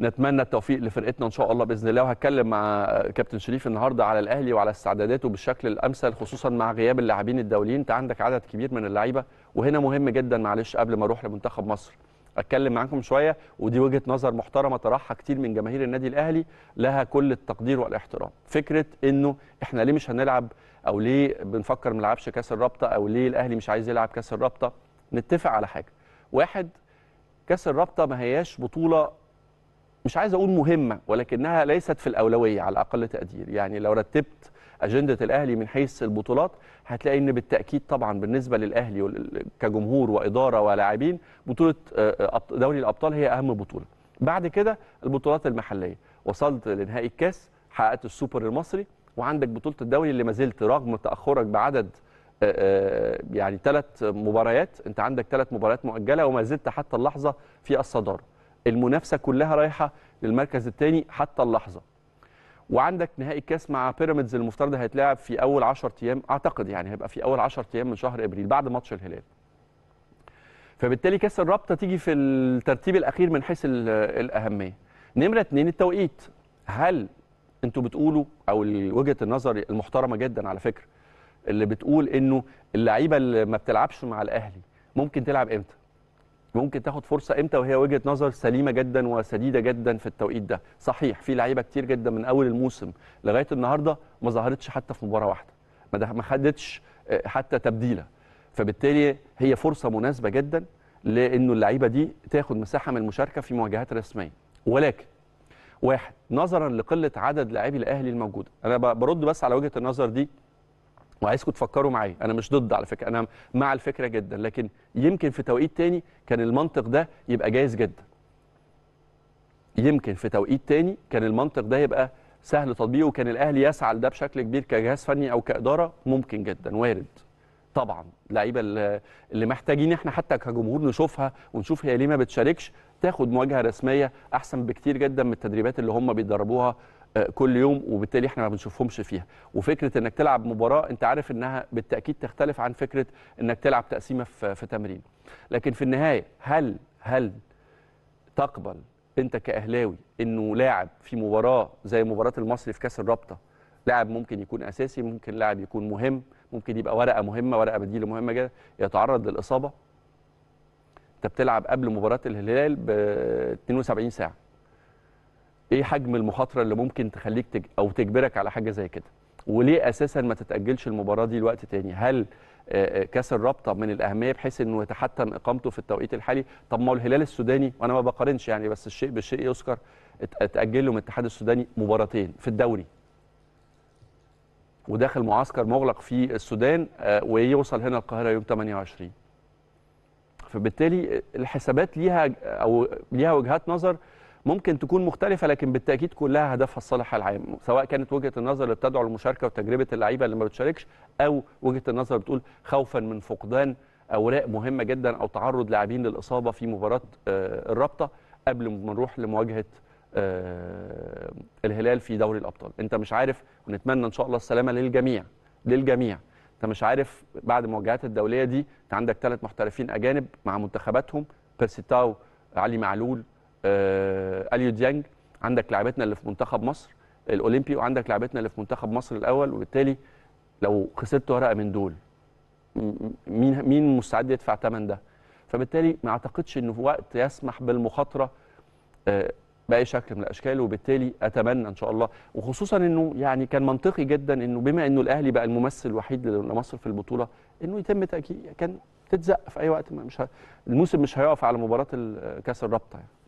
نتمنى التوفيق لفرقتنا ان شاء الله باذن الله وهتكلم مع كابتن شريف النهارده على الاهلي وعلى استعداداته بالشكل الامثل خصوصا مع غياب اللاعبين الدوليين انت عندك عدد كبير من اللعيبه وهنا مهم جدا معلش قبل ما اروح لمنتخب مصر اتكلم معاكم شويه ودي وجهه نظر محترمه طرحها كتير من جماهير النادي الاهلي لها كل التقدير والاحترام فكره انه احنا ليه مش هنلعب او ليه بنفكر ما نلعبش كاس الرابطه او ليه الاهلي مش عايز يلعب كاس الرابطه نتفق على حاجه واحد كاس الرابطه ما هياش بطوله مش عايز اقول مهمه ولكنها ليست في الاولويه على اقل تقدير يعني لو رتبت اجنده الاهلي من حيث البطولات هتلاقي ان بالتاكيد طبعا بالنسبه للاهلي كجمهور واداره ولاعبين بطوله آه، دوري الابطال هي اهم بطوله بعد كده البطولات المحليه وصلت لنهائي الكاس حققت السوبر المصري وعندك بطوله الدوري اللي ما زلت رغم تاخرك بعدد آه، آه، يعني ثلاث مباريات انت عندك ثلاث مباريات مؤجله وما زلت حتى اللحظه في الصداره المنافسه كلها رايحه للمركز الثاني حتى اللحظه وعندك نهائي الكاس مع بيراميدز المفترض هيتلعب في اول 10 ايام اعتقد يعني هيبقى في اول 10 ايام من شهر ابريل بعد ماتش الهلال فبالتالي كاس الرابطه تيجي في الترتيب الاخير من حيث الاهميه نمره 2 التوقيت هل انتوا بتقولوا او وجهه النظر المحترمه جدا على فكره اللي بتقول انه اللعيبه اللي ما بتلعبش مع الاهلي ممكن تلعب امتى ممكن تاخد فرصه امتى وهي وجهه نظر سليمه جدا وسديده جدا في التوقيت ده صحيح في لعيبه كتير جدا من اول الموسم لغايه النهارده ما ظهرتش حتى في مباراه واحده ما خدتش آه، حتى تبديله فبالتالي هي فرصه مناسبه جدا لانه اللعيبه دي تاخد مساحه من المشاركه في مواجهات رسميه ولكن واحد نظرا لقله عدد لاعبي الاهلي الموجوده انا برد بس على وجهه النظر دي وعايزكم تفكروا معايا انا مش ضد على فكره انا مع الفكره جدا لكن يمكن في توقيت تاني كان المنطق ده يبقى جايز جدا يمكن في توقيت تاني كان المنطق ده يبقى سهل تطبيقه وكان الاهلي يسعى لده بشكل كبير كجهاز فني او كاداره ممكن جدا وارد طبعا اللعيبه اللي محتاجين احنا حتى كجمهور نشوفها ونشوف هي ليه ما بتشاركش تاخد مواجهه رسميه احسن بكتير جدا من التدريبات اللي هم بيدربوها آه، كل يوم وبالتالي احنا ما بنشوفهمش فيها وفكره انك تلعب مباراه انت عارف انها بالتاكيد تختلف عن فكره انك تلعب تقسيمه في, في تمرين لكن في النهايه هل هل تقبل انت كاهلاوي انه لاعب في مباراه زي مباراه المصري في كاس الرابطه لاعب ممكن يكون اساسي ممكن لاعب يكون مهم ممكن يبقى ورقه مهمه ورقه بديله مهمه جدا يتعرض للاصابه انت بتلعب قبل مباراه الهلال ب 72 ساعه ايه حجم المخاطره اللي ممكن تخليك تج... او تجبرك على حاجه زي كده وليه اساسا ما تتاجلش المباراه دي لوقت تاني هل آه، آه، كاس الرابطه من الاهميه بحيث انه يتحتم اقامته في التوقيت الحالي طب ما الهلال السوداني وانا ما بقارنش يعني بس الشيء بالشيء يذكر اتاجل له من الاتحاد السوداني مباراتين في الدوري وداخل معسكر مغلق في السودان آه، ويوصل هنا القاهره يوم 28 فبالتالي الحسابات ليها او ليها وجهات نظر ممكن تكون مختلفه لكن بالتاكيد كلها هدفها الصالح العام سواء كانت وجهه النظر اللي بتدعو المشاركة وتجربه اللعيبه اللي ما بتشاركش او وجهه النظر بتقول خوفا من فقدان اوراق مهمه جدا او تعرض لاعبين للاصابه في مباراه آه، الرابطه قبل ما نروح لمواجهه آه، الهلال في دوري الابطال انت مش عارف ونتمنى ان شاء الله السلامه للجميع للجميع انت مش عارف بعد مواجهات الدوليه دي انت عندك ثلاث محترفين اجانب مع منتخباتهم بيرسيتاو علي معلول آه، اليو ديانج عندك لاعبتنا اللي في منتخب مصر الاولمبي وعندك لاعبتنا اللي في منتخب مصر الاول وبالتالي لو خسرت ورقه من دول مين مين مستعد يدفع ثمن ده فبالتالي ما اعتقدش انه في وقت يسمح بالمخاطره آه، باي شكل من الاشكال وبالتالي اتمنى ان شاء الله وخصوصا انه يعني كان منطقي جدا انه بما انه الاهلي بقى الممثل الوحيد لمصر في البطوله انه يتم تاكيد كان تتزق في اي وقت مش ه... الموسم مش هيقف على مباراه كاس الرابطه يعني.